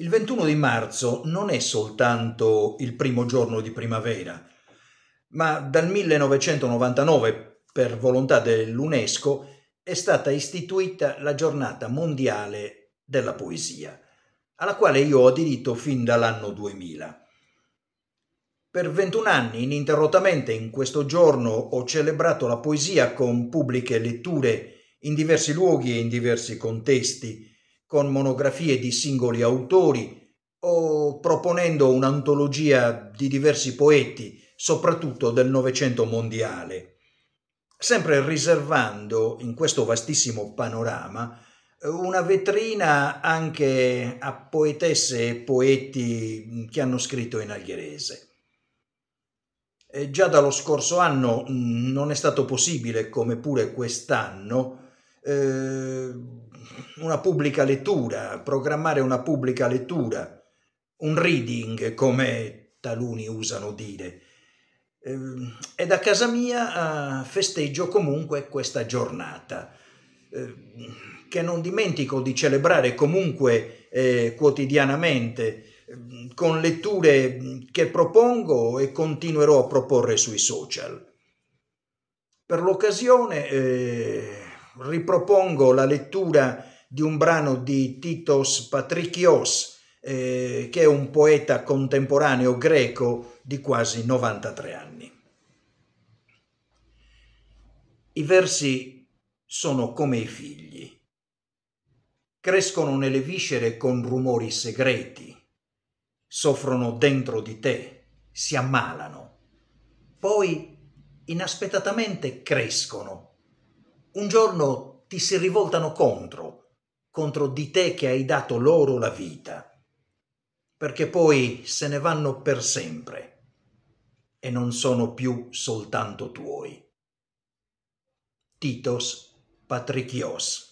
Il 21 di marzo non è soltanto il primo giorno di primavera, ma dal 1999, per volontà dell'UNESCO, è stata istituita la giornata mondiale della poesia, alla quale io ho aderito fin dall'anno 2000. Per 21 anni ininterrottamente in questo giorno ho celebrato la poesia con pubbliche letture in diversi luoghi e in diversi contesti, con monografie di singoli autori o proponendo un'antologia di diversi poeti, soprattutto del Novecento mondiale, sempre riservando in questo vastissimo panorama una vetrina anche a poetesse e poeti che hanno scritto in algherese. E già dallo scorso anno mm, non è stato possibile, come pure quest'anno, eh, una pubblica lettura, programmare una pubblica lettura, un reading come taluni usano dire. E eh, da casa mia eh, festeggio comunque questa giornata, eh, che non dimentico di celebrare comunque quotidianamente con letture che propongo e continuerò a proporre sui social. Per l'occasione... Eh, ripropongo la lettura di un brano di Titos Patrikios, eh, che è un poeta contemporaneo greco di quasi 93 anni. I versi sono come i figli. Crescono nelle viscere con rumori segreti, soffrono dentro di te, si ammalano, poi inaspettatamente crescono un giorno ti si rivoltano contro, contro di te che hai dato loro la vita, perché poi se ne vanno per sempre e non sono più soltanto tuoi. Titos Patrichios